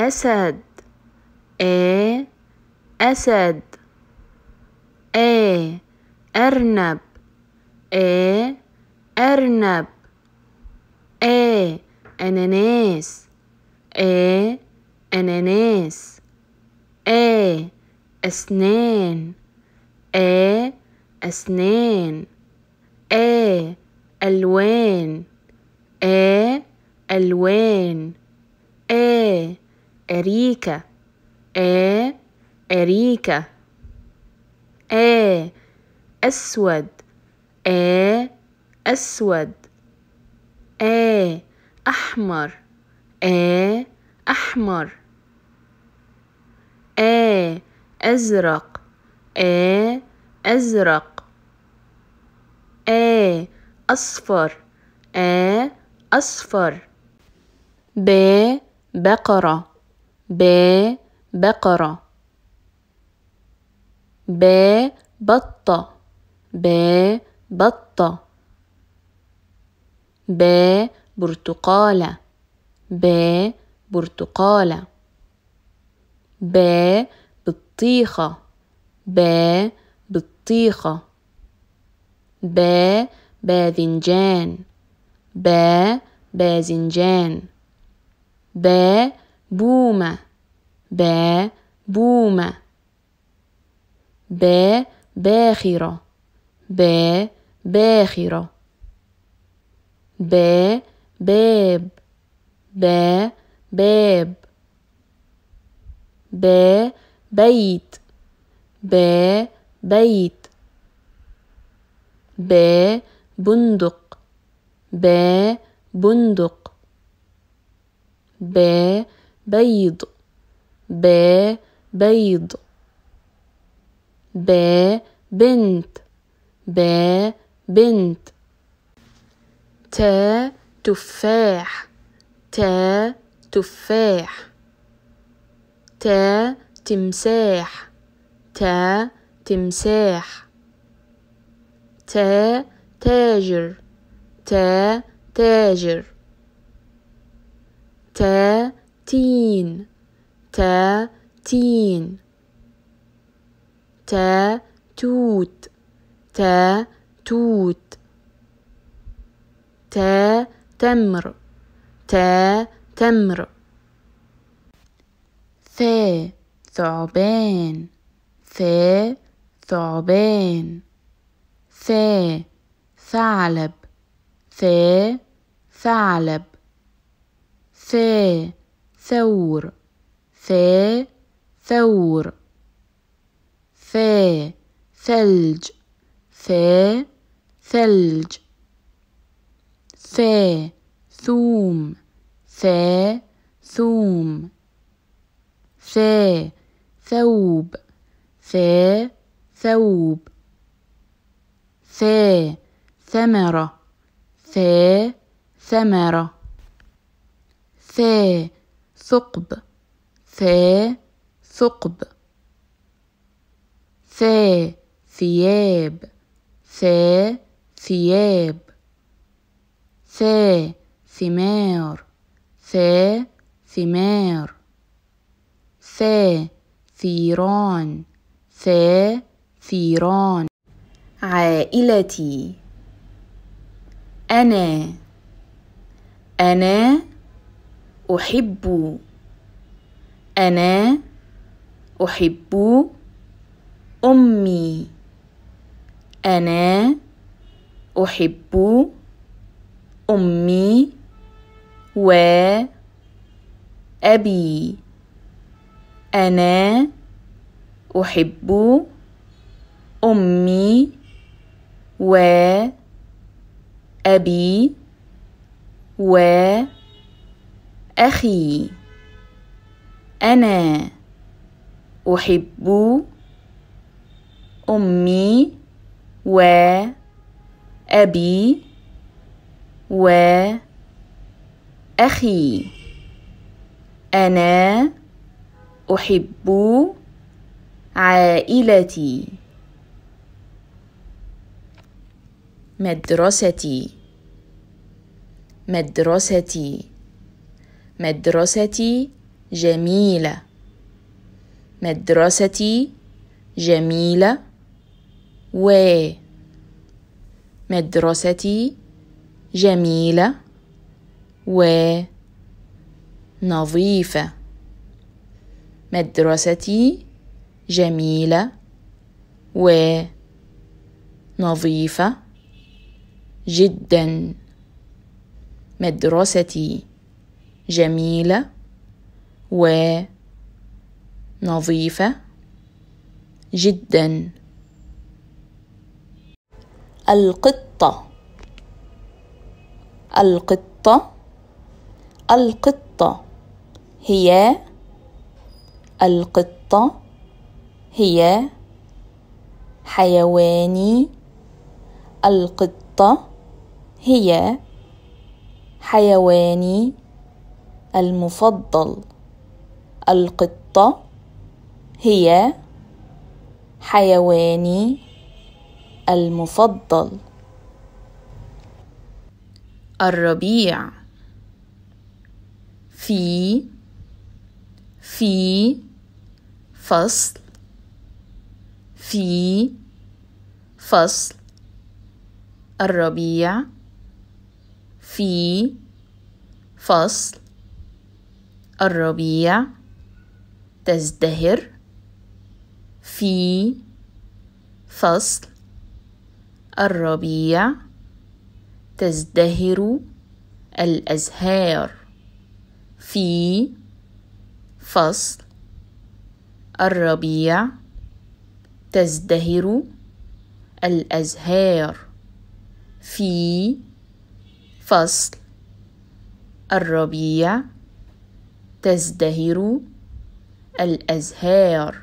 أسد آ أسد آ أرنب آ أرنب آ أناناس آ أناناس آ أسنان آ أسنان آ ألوان آ ألوان آ أريكة آ أريكة آ أسود آ أسود آ أحمر آ أحمر آ أزرق آ أزرق آ أصفر آ أصفر ب بقرة ب ب بقرة بطة ب برتقالة ب برتقالة ب بطيخة ب بطيخة ب باذنجان ب بومة با بومة با باخرة با باخرة با باب با باب با بيت با بيت با بندق با بندق با بيض ب بيض ب بنت ب بنت ت تفاح ت تفاح ت تمساح ت تمساح ت تاجر ت تاجر ت تين تا تين تا توت تا توت تا تمر تا تمر ث ثعبان ث ثعبان ث ثعلب ث ثعلب ث ثور ثا ثور ف ثلج ف ثلج ثا ثوم ثا ثوم ثا ثوب ثا ثوب ثا ثمرة ثا ثمرة ثا ثقب ثا ثقب ثا ثياب ثا ثياب ثا ثمار ثا ثمار ثا ثيران ثا ثيران عائلتي أنا أنا أحب أنا أحب أمي أنا أحب أمي وأبي أنا أحب أمي وأبي وأبي أخي أنا أحب أمي وأبي وأخي أنا أحب عائلتي مدرستي مدرستي مدرستي جميلة مدرستي جميلة و مدرستي جميلة و نظيفة مدرستي جميلة و نظيفة جدا مدرستي جميلة ونظيفة جدا القطة القطة القطة هي القطة هي حيواني القطة هي حيواني المفضل القطة هي حيواني المفضل الربيع في في فصل في فصل الربيع في فصل الربيع تزدهر في فصل الربيع تزدهر الأزهار في فصل الربيع تزدهر الأزهار في فصل الربيع تزدهر الأزهار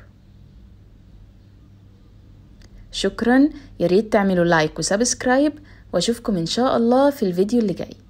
شكرا ياريت تعملوا لايك وسبسكرايب واشوفكم ان شاء الله في الفيديو اللي جاي